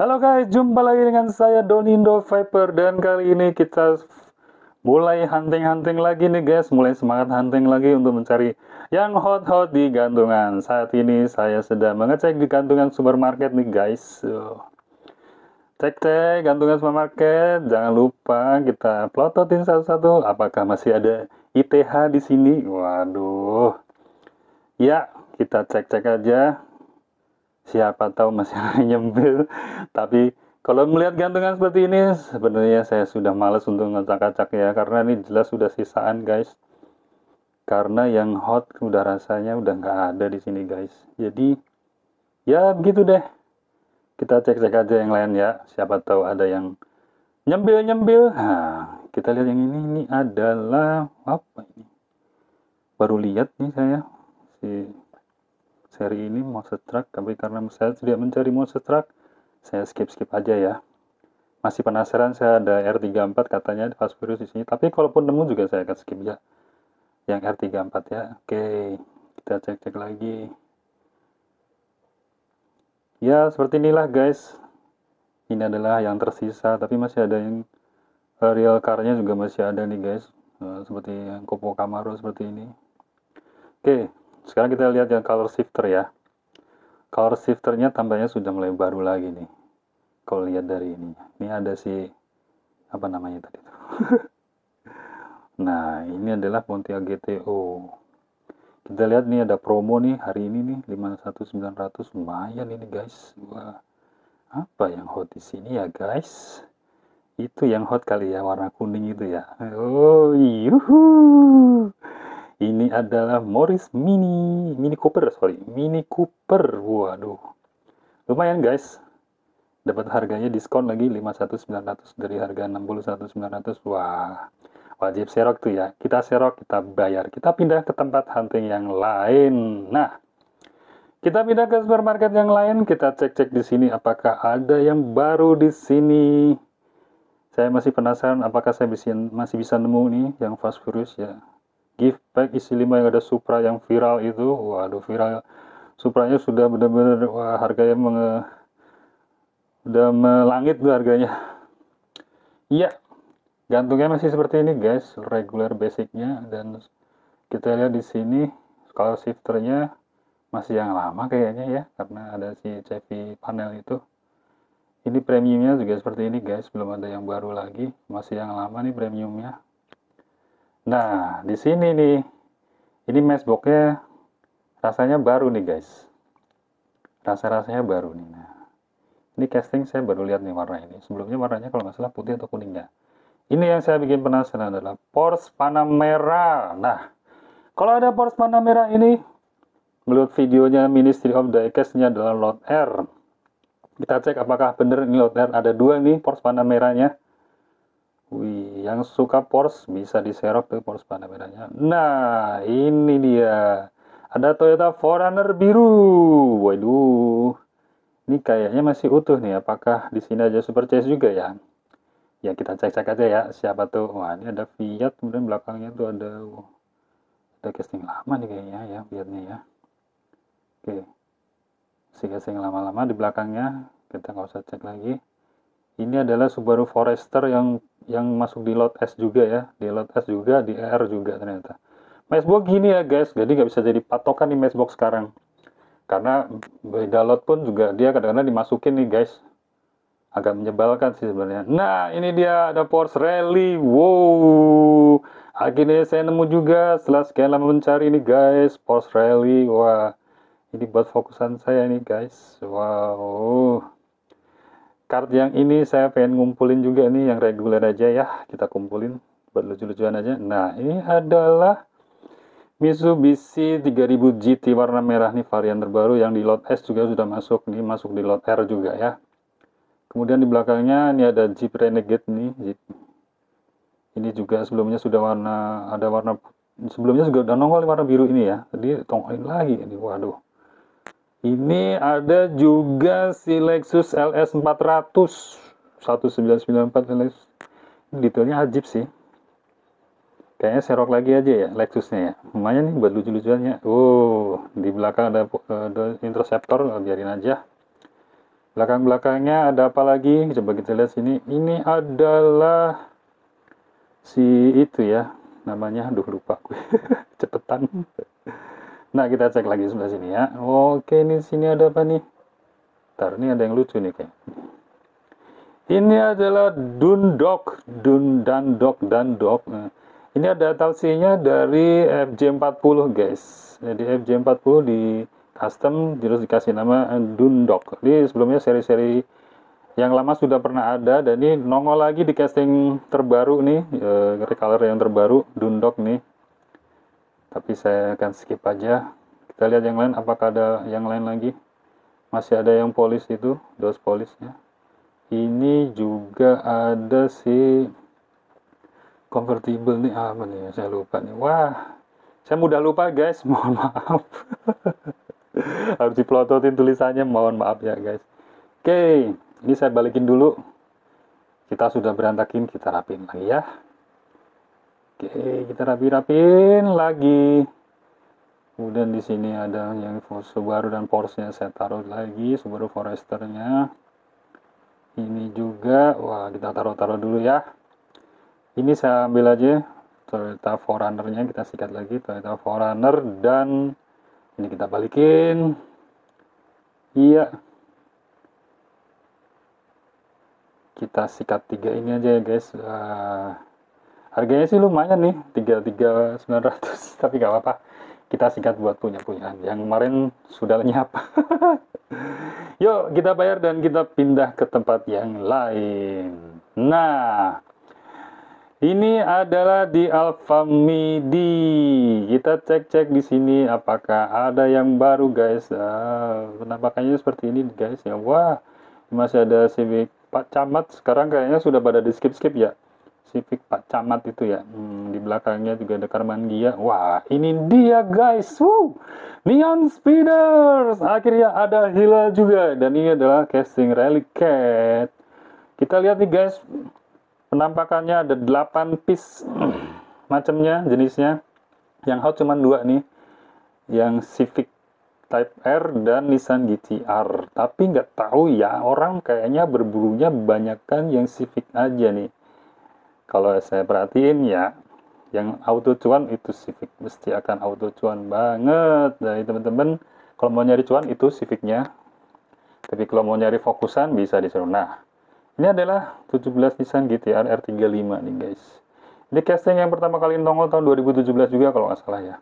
Halo guys, jumpa lagi dengan saya Indo Viper dan kali ini kita mulai hunting-hunting lagi nih guys, mulai semangat hunting lagi untuk mencari yang hot-hot di gantungan. Saat ini saya sedang mengecek di gantungan supermarket nih guys. Cek-cek oh. gantungan supermarket, jangan lupa kita plototin satu-satu apakah masih ada ITH di sini. Waduh. Ya, kita cek-cek aja siapa tahu masih nyempil tapi kalau melihat gantungan seperti ini sebenarnya saya sudah males untuk ngacak-acak ya karena ini jelas sudah sisaan guys karena yang hot udah rasanya udah nggak ada di sini guys jadi ya begitu deh kita cek-cek aja yang lain ya siapa tahu ada yang nyembil-nyembil nah, kita lihat yang ini ini adalah apa ini baru lihat nih saya si seri ini monster truck tapi karena saya tidak mencari monster truck saya skip-skip aja ya masih penasaran saya ada R34 katanya Fast Furious di sini tapi kalaupun nemu juga saya akan skip ya yang R34 ya oke kita cek-cek lagi ya seperti inilah guys ini adalah yang tersisa tapi masih ada yang eh, real car-nya juga masih ada nih guys eh, seperti yang Kopo Camaro seperti ini oke sekarang kita lihat yang color shifter ya color shifternya tampaknya sudah mulai baru lagi nih kalau lihat dari ini ini ada si apa namanya tadi nah ini adalah Pontiac GTO kita lihat nih ada promo nih hari ini nih 51900 lumayan ini guys wah apa yang hot di sini ya guys itu yang hot kali ya warna kuning itu ya oh yuhuu ini adalah Morris Mini, Mini Cooper, sorry, Mini Cooper. Waduh, lumayan guys. Dapat harganya diskon lagi 51900 dari harga 61900. Wah, wajib serok tuh ya. Kita serok, kita bayar. Kita pindah ke tempat hunting yang lain. Nah, kita pindah ke supermarket yang lain. Kita cek-cek di sini apakah ada yang baru di sini. Saya masih penasaran apakah saya masih bisa nemu nih yang fast furious ya gift pack isi 5 yang ada Supra yang viral itu waduh viral Supranya sudah benar-benar wah harganya menge, udah melangit tuh harganya iya gantungnya masih seperti ini guys regular basicnya dan kita lihat di sini kalau shifternya masih yang lama kayaknya ya karena ada si CV panel itu ini premiumnya juga seperti ini guys belum ada yang baru lagi masih yang lama nih premiumnya Nah, di sini nih, ini matchboxnya rasanya baru nih guys. Rasa-rasanya baru nih. Nah, ini casting saya baru lihat nih warna ini. Sebelumnya warnanya kalau nggak salah putih atau kuning ya. Ini yang saya bikin penasaran adalah Porsche Panamera. Nah, kalau ada Porsche Panamera ini, melihat videonya Ministry of Diecast-nya adalah Lot R. Kita cek apakah benar ini Lot R. Ada dua nih Porsche Panameranya Wih, yang suka Porsche bisa diserok ke Porsche pada merahnya. Nah, ini dia. Ada Toyota Forerunner biru. Waduh. Ini kayaknya masih utuh nih. Apakah di sini aja super chase juga ya? Ya kita cek-cek aja ya. Siapa tuh? Wah, ini ada Fiat. Kemudian belakangnya tuh ada ada casting lama nih kayaknya ya Fiatnya ya. Oke. Si casting lama-lama di belakangnya kita nggak usah cek lagi ini adalah Subaru Forester yang yang masuk di lot S juga ya, di lot S juga, di R juga ternyata. Matchbox gini ya guys, jadi nggak bisa jadi patokan di matchbox sekarang. Karena beda lot pun juga dia kadang-kadang dimasukin nih guys. Agak menyebalkan sih sebenarnya. Nah, ini dia ada Porsche Rally. Wow. Akhirnya saya nemu juga setelah sekian lama mencari ini guys, Porsche Rally. Wah. Ini buat fokusan saya nih guys. Wow card yang ini saya pengen ngumpulin juga nih yang reguler aja ya kita kumpulin buat lucu-lucuan aja nah ini adalah Mitsubishi 3000 GT warna merah nih varian terbaru yang di lot S juga sudah masuk nih masuk di lot R juga ya kemudian di belakangnya ini ada Jeep Renegade nih Jeep. ini juga sebelumnya sudah warna ada warna sebelumnya sudah udah nongol warna biru ini ya jadi tongkolin lagi ini waduh ini ada juga si Lexus LS 400 1994 LS. Detailnya ajib sih. Kayaknya serok lagi aja ya Lexusnya ya. Lumayan nih buat lucu-lucuannya. Oh, di belakang ada, ada interceptor, biarin aja. Belakang-belakangnya ada apa lagi? Coba kita lihat sini. Ini adalah si itu ya. Namanya, aduh lupa gue. Cepetan. Nah, kita cek lagi sebelah sini ya. Oke, ini sini ada apa nih? Ntar, ini ada yang lucu nih kayak. Ini adalah Dundok, Dun, dan Dock Dok. Nah, ini ada tausinya dari FJ40 guys. Jadi eh, FJ40 di custom terus dikasih nama eh, Dundok. Ini sebelumnya seri-seri yang lama sudah pernah ada dan ini nongol lagi di casting terbaru nih, e, recolor yang terbaru Dundok nih tapi saya akan skip aja kita lihat yang lain apakah ada yang lain lagi masih ada yang polis itu dos polisnya ini juga ada si convertible nih ah, apa nih ya? saya lupa nih wah saya mudah lupa guys mohon maaf harus dipelototin tulisannya mohon maaf ya guys oke ini saya balikin dulu kita sudah berantakin kita rapin lagi ya Oke, kita rapi-rapin lagi. Kemudian di sini ada yang Subaru dan Porsche-nya saya taruh lagi, Subaru Forester-nya. Ini juga, wah kita taruh-taruh dulu ya. Ini saya ambil aja Toyota Forerunner-nya kita sikat lagi Toyota Forerunner dan ini kita balikin. Iya. Kita sikat tiga ini aja ya guys. Uh, harganya sih lumayan nih 33900 tapi gak apa-apa kita singkat buat punya-punyaan yang kemarin sudah lenyap yuk kita bayar dan kita pindah ke tempat yang lain nah ini adalah di Alfamidi kita cek-cek di sini apakah ada yang baru guys ah, kayaknya seperti ini guys ya wah masih ada civic Pak Camat sekarang kayaknya sudah pada di skip-skip ya Civic Pak Camat itu ya. Hmm, di belakangnya juga ada Karman Gia. Wah, ini dia guys. Woo! Neon Speeders. Akhirnya ada hila juga dan ini adalah casting Relic Cat. Kita lihat nih guys. Penampakannya ada 8 piece macamnya jenisnya. Yang hot cuma dua nih. Yang Civic Type R dan Nissan GTR. Tapi nggak tahu ya, orang kayaknya berburunya banyakkan yang Civic aja nih kalau saya perhatiin ya yang auto cuan itu Civic mesti akan auto cuan banget dari nah, teman-teman kalau mau nyari cuan itu Civicnya tapi kalau mau nyari fokusan bisa di nah ini adalah 17 Nissan GTR R35 nih guys ini casting yang pertama kali nongol tahun 2017 juga kalau nggak salah ya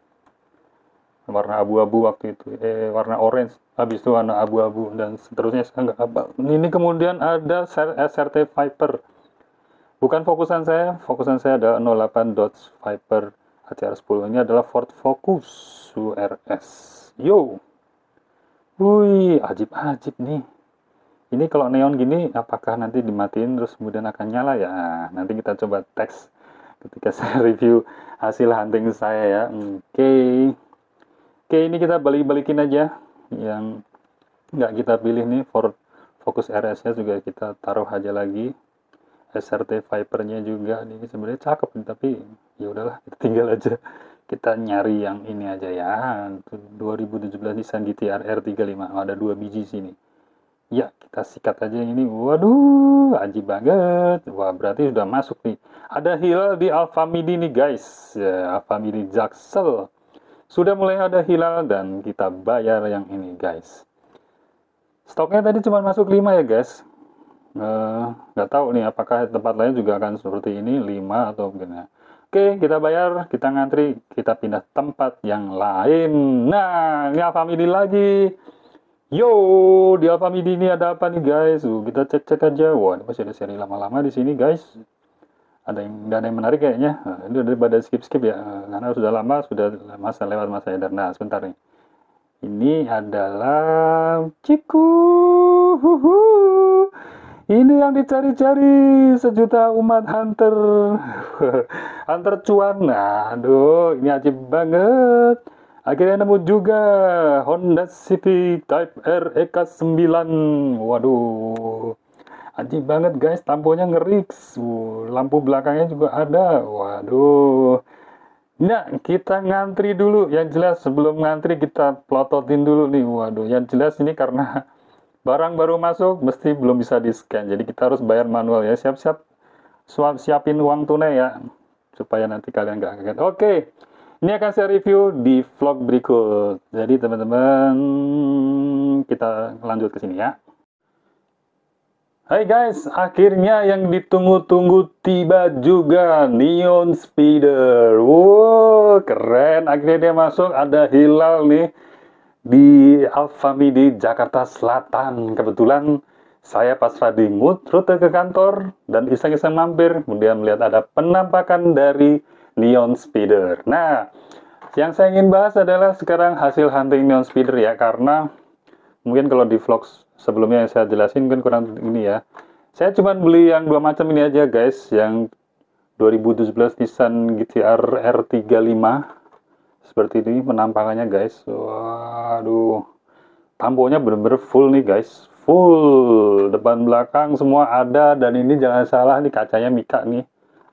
warna abu-abu waktu itu eh warna orange habis itu warna abu-abu dan seterusnya saya nggak apa ini kemudian ada SRT Viper Bukan fokusan saya, fokusan saya adalah 08 Dodge Viper ACR 10 ini adalah Ford Focus URS. Yo. wuih, ajib-ajib nih. Ini kalau neon gini apakah nanti dimatiin terus kemudian akan nyala ya? Nanti kita coba teks ketika saya review hasil hunting saya ya. Oke. Okay. Oke, okay, ini kita balik-balikin aja yang nggak kita pilih nih Ford Focus RS-nya juga kita taruh aja lagi. SRT Vipernya juga ini sebenarnya cakep nih tapi ya udahlah kita tinggal aja kita nyari yang ini aja ya 2017 Nissan GTR r 35 oh, ada dua biji sini ya kita sikat aja yang ini waduh aji banget wah berarti sudah masuk nih ada hilal di Alfa Midi nih guys ya, Alfa Midi Jaksel sudah mulai ada hilal dan kita bayar yang ini guys stoknya tadi cuma masuk 5 ya guys Eh, nggak uh, tahu nih apakah tempat lain juga akan seperti ini 5 atau mungkin ya. Oke, kita bayar, kita ngantri, kita pindah tempat yang lain. Nah, ini Alfamidi lagi. Yo, di Alfamidi ini ada apa nih guys? Uh, kita cek-cek aja. Wah, ini masih ada seri lama-lama di sini guys. Ada yang ada yang menarik kayaknya. Nah, ini pada skip-skip ya, karena sudah lama, sudah masa lewat masa edar. Nah, sebentar nih. Ini adalah Ciku. Huhuhu. Ini yang dicari-cari sejuta umat hunter. hunter cuan. Nah, aduh, ini ajib banget. Akhirnya nemu juga Honda City Type R EK9. Waduh. Ajib banget guys, lampunya ngeri. Uh, lampu belakangnya juga ada. Waduh. Nah, kita ngantri dulu. Yang jelas sebelum ngantri kita plototin dulu nih. Waduh, yang jelas ini karena barang baru masuk mesti belum bisa di scan jadi kita harus bayar manual ya siap-siap siapin uang tunai ya supaya nanti kalian nggak kaget oke ini akan saya review di vlog berikut jadi teman-teman kita lanjut ke sini ya Hai guys, akhirnya yang ditunggu-tunggu tiba juga Neon Speeder. Wow, keren. Akhirnya dia masuk, ada hilal nih di Alfami di Jakarta Selatan. Kebetulan saya pas Radingut, rute ke kantor, dan iseng-iseng mampir, kemudian melihat ada penampakan dari Neon Speeder. Nah, yang saya ingin bahas adalah sekarang hasil hunting Neon Speeder ya, karena mungkin kalau di vlog sebelumnya yang saya jelasin mungkin kurang ini ya. Saya cuma beli yang dua macam ini aja guys, yang 2017 Nissan GTR R35 seperti ini penampakannya guys waduh tamponya bener-bener full nih guys full depan belakang semua ada dan ini jangan salah nih kacanya Mika nih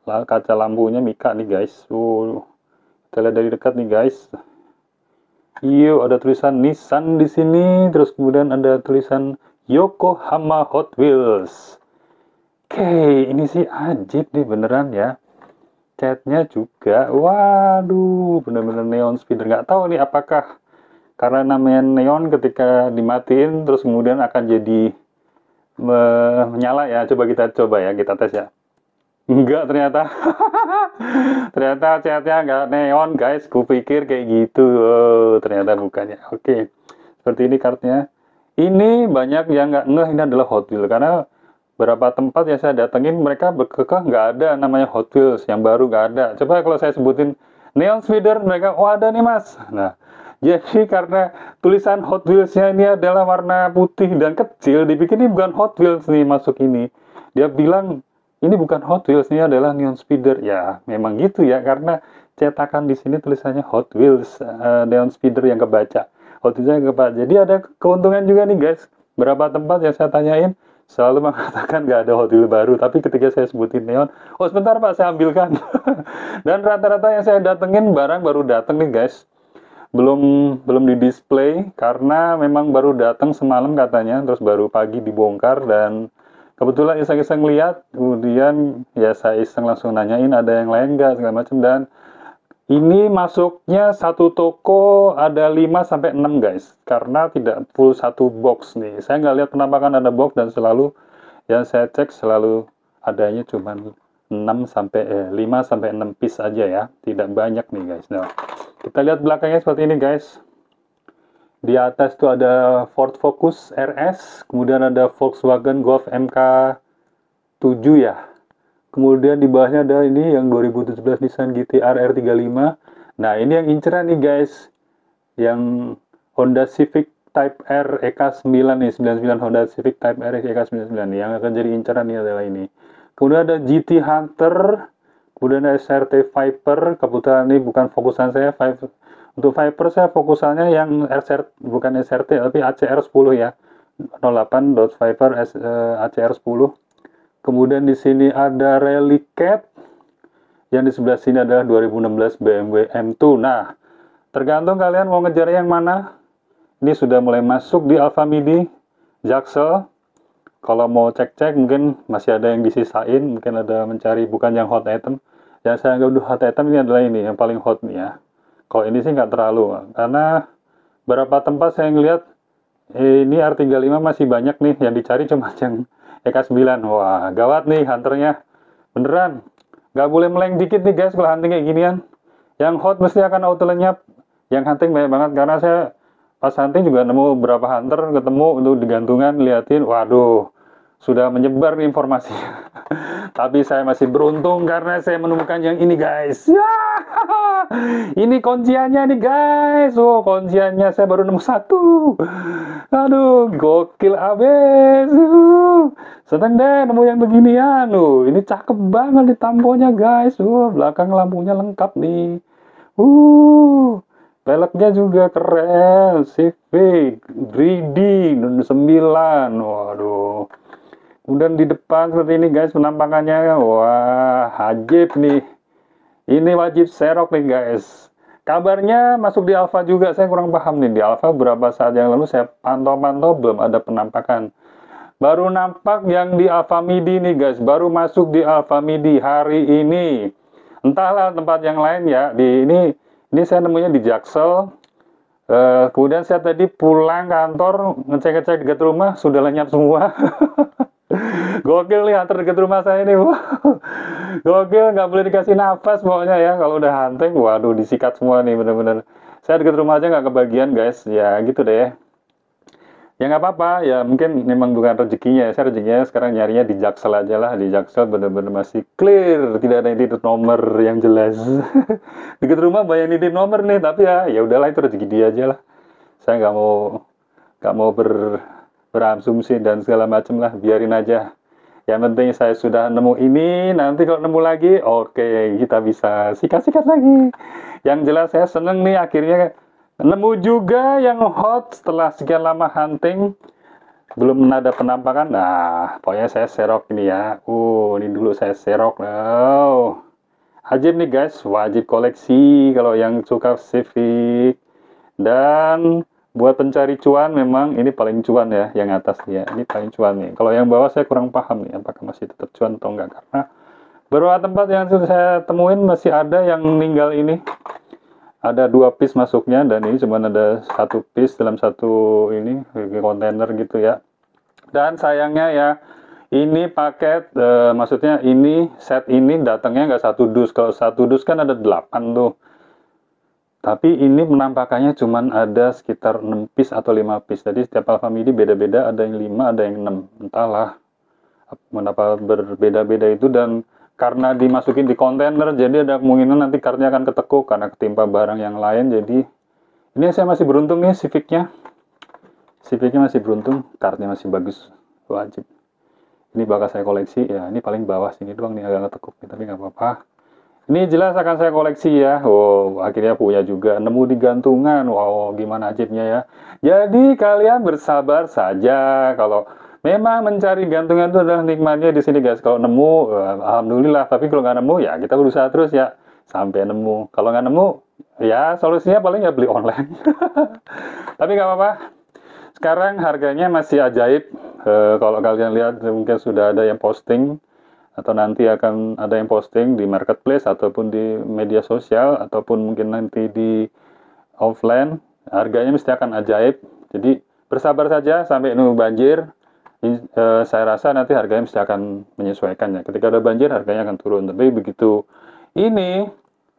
kaca lampunya Mika nih guys waduh, kita lihat dari dekat nih guys Iyo, ada tulisan Nissan di sini, terus kemudian ada tulisan Yokohama Hot Wheels. Oke, okay, ini sih ajib nih beneran ya catnya juga waduh bener-bener neon speeder nggak tahu nih apakah karena namanya neon ketika dimatiin terus kemudian akan jadi me menyala ya coba kita coba ya kita tes ya enggak ternyata ternyata catnya nggak neon guys kupikir kayak gitu oh, ternyata bukannya oke okay. seperti ini kartunya ini banyak yang nggak ngeh ini adalah Hot karena berapa tempat yang saya datengin mereka berkekeh nggak ada namanya Hot Wheels yang baru nggak ada coba kalau saya sebutin Neon Speeder mereka oh ada nih mas nah jadi karena tulisan Hot Wheelsnya ini adalah warna putih dan kecil dibikin ini bukan Hot Wheels nih masuk ini dia bilang ini bukan Hot Wheels ini adalah Neon Speeder ya memang gitu ya karena cetakan di sini tulisannya Hot Wheels uh, Neon Speeder yang kebaca Hot Wheels yang kebaca jadi ada keuntungan juga nih guys berapa tempat yang saya tanyain selalu mengatakan nggak ada Hot baru, tapi ketika saya sebutin neon, oh sebentar Pak, saya ambilkan. Dan rata-rata yang saya datengin barang baru dateng nih guys, belum belum di display karena memang baru datang semalam katanya, terus baru pagi dibongkar dan kebetulan iseng-iseng lihat, kemudian ya saya iseng langsung nanyain ada yang lain nggak segala macam dan ini masuknya satu toko ada 5 sampai 6 guys, karena tidak full satu box nih. Saya nggak lihat penampakan ada box dan selalu yang saya cek selalu adanya cuma 6 sampai eh, 5 sampai 6 piece aja ya. Tidak banyak nih guys. Nah, kita lihat belakangnya seperti ini guys. Di atas tuh ada Ford Focus RS, kemudian ada Volkswagen Golf MK 7 ya. Kemudian di bawahnya ada ini yang 2017 Nissan GTR r 35 Nah, ini yang inceran nih guys. Yang Honda Civic Type R EK9 nih, 99 Honda Civic Type R EK99 nih, yang akan jadi inceran nih adalah ini. Kemudian ada GT Hunter, kemudian ada SRT Viper, kebetulan ini bukan fokusan saya, Viper. Untuk Viper saya fokusannya yang SRT, bukan SRT, tapi ACR10 ya. 08 Dodge Viper eh, ACR10 Kemudian di sini ada rally cap. Yang di sebelah sini adalah 2016 BMW M2. Nah, tergantung kalian mau ngejar yang mana. Ini sudah mulai masuk di Alfa Mini, Jaxel. Kalau mau cek-cek mungkin masih ada yang disisain, mungkin ada mencari bukan yang hot item. Yang saya anggap hot item ini adalah ini, yang paling hot nih ya. Kalau ini sih nggak terlalu, karena berapa tempat saya ngeliat eh, ini R35 masih banyak nih yang dicari cuma yang EK9 wah gawat nih hunternya beneran nggak boleh meleng dikit nih guys kalau hunting kayak ginian yang hot mesti akan auto lenyap yang hunting banyak banget karena saya pas hunting juga nemu beberapa hunter ketemu untuk digantungan liatin waduh sudah menyebar informasi tapi saya masih beruntung karena saya menemukan yang ini guys yeah! ini kunciannya nih guys. Wow, oh, kunciannya saya baru nemu satu. Aduh, gokil abis. Setengah uh, seneng deh nemu yang beginian. Loh, uh, ini cakep banget di tamponya guys. Wow, uh, belakang lampunya lengkap nih. Uh, peleknya juga keren. Civic 3D 9. Waduh. Kemudian di depan seperti ini guys penampakannya. Wah, hajib nih. Ini wajib serok nih guys. Kabarnya masuk di alfa juga, saya kurang paham nih. Di alfa berapa saat yang lalu saya pantau-pantau belum ada penampakan. Baru nampak yang di alfa midi nih guys, baru masuk di alfa midi hari ini. Entahlah tempat yang lain ya, di ini ini saya nemunya di Jaksel. Uh, kemudian saya tadi pulang kantor ngecek-ngecek dekat rumah sudah lenyap semua. Gokil nih hunter deket rumah saya nih. Gokil, nggak boleh dikasih nafas pokoknya ya. Kalau udah hunting, waduh disikat semua nih bener-bener. Saya deket rumah aja nggak kebagian guys. Ya gitu deh. Ya nggak apa-apa, ya mungkin memang bukan rezekinya ya. Saya rezekinya sekarang nyarinya di Jaksel aja lah. Di Jaksel bener-bener masih clear. Tidak ada yang titik nomor yang jelas. deket rumah banyak titik nomor nih. Tapi ya ya udahlah itu rezeki dia aja lah. Saya nggak mau nggak mau ber berasumsi dan segala macam lah biarin aja yang penting saya sudah nemu ini nanti kalau nemu lagi oke okay, kita bisa sikat-sikat lagi yang jelas saya seneng nih akhirnya nemu juga yang hot setelah sekian lama hunting belum ada penampakan nah pokoknya saya serok ini ya uh ini dulu saya serok Wow, ajib nih guys wajib koleksi kalau yang suka civic dan buat pencari cuan memang ini paling cuan ya yang atas ya ini paling cuan nih kalau yang bawah saya kurang paham nih apakah masih tetap cuan atau enggak karena beberapa tempat yang saya temuin masih ada yang meninggal ini ada dua piece masuknya dan ini cuma ada satu piece dalam satu ini kontainer gitu ya dan sayangnya ya ini paket e, maksudnya ini set ini datangnya enggak satu dus kalau satu dus kan ada delapan tuh tapi ini penampakannya cuma ada sekitar 6 piece atau 5 piece. Jadi setiap Alfamidi beda-beda, ada yang 5, ada yang 6. Entahlah. Mendapat berbeda-beda itu dan karena dimasukin di kontainer, jadi ada kemungkinan nanti kartunya akan ketekuk karena ketimpa barang yang lain. Jadi ini saya masih beruntung nih Civicnya. Civicnya masih beruntung, kartunya masih bagus. Wajib. Ini bakal saya koleksi. Ya, ini paling bawah sini doang nih agak ketekuk, tapi nggak apa-apa ini jelas akan saya koleksi ya. Wow, akhirnya punya juga. Nemu di gantungan. Wow, gimana ajaibnya ya. Jadi kalian bersabar saja kalau memang mencari gantungan itu adalah nikmatnya di sini guys. Kalau nemu, eh, alhamdulillah. Tapi kalau nggak nemu ya kita berusaha terus ya sampai nemu. Kalau nggak nemu, ya solusinya paling ya beli online. Tapi nggak apa-apa. Sekarang harganya masih ajaib. Eh, kalau kalian lihat mungkin sudah ada yang posting atau nanti akan ada yang posting di marketplace ataupun di media sosial ataupun mungkin nanti di offline harganya mesti akan ajaib jadi bersabar saja sampai nunggu banjir eh, saya rasa nanti harganya mesti akan menyesuaikan ya ketika ada banjir harganya akan turun tapi begitu ini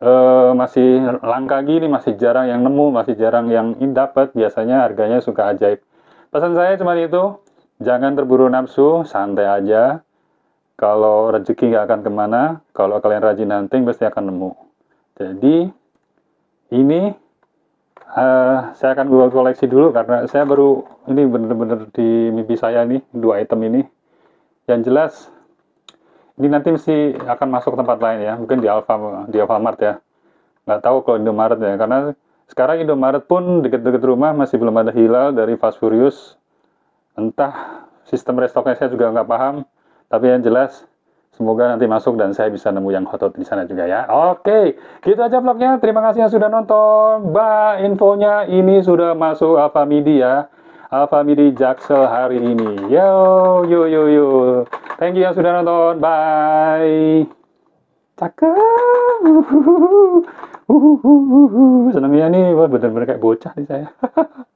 eh, masih langka gini masih jarang yang nemu masih jarang yang dapat biasanya harganya suka ajaib pesan saya cuma itu jangan terburu nafsu santai aja kalau rezeki nggak akan kemana, kalau kalian rajin hunting pasti akan nemu. Jadi ini uh, saya akan gua koleksi dulu karena saya baru ini bener-bener di mimpi saya nih dua item ini. Yang jelas ini nanti mesti akan masuk ke tempat lain ya, mungkin di Alfa di Alfamart ya. Nggak tahu kalau Indomaret ya, karena sekarang Indomaret pun deket-deket rumah masih belum ada hilal dari Fast Furious. Entah sistem restoknya saya juga nggak paham tapi yang jelas, semoga nanti masuk dan saya bisa nemu yang hotot di sana juga ya. Oke, gitu aja vlognya. Terima kasih yang sudah nonton. Ba, infonya ini sudah masuk Alpha Midi ya. Alfa Midi Jaksel hari ini. Yo, yo, yo, yo. Thank you yang sudah nonton. Bye. Cakep. Uhuh. Uhuh. Senangnya nih. bener-bener kayak bocah nih saya.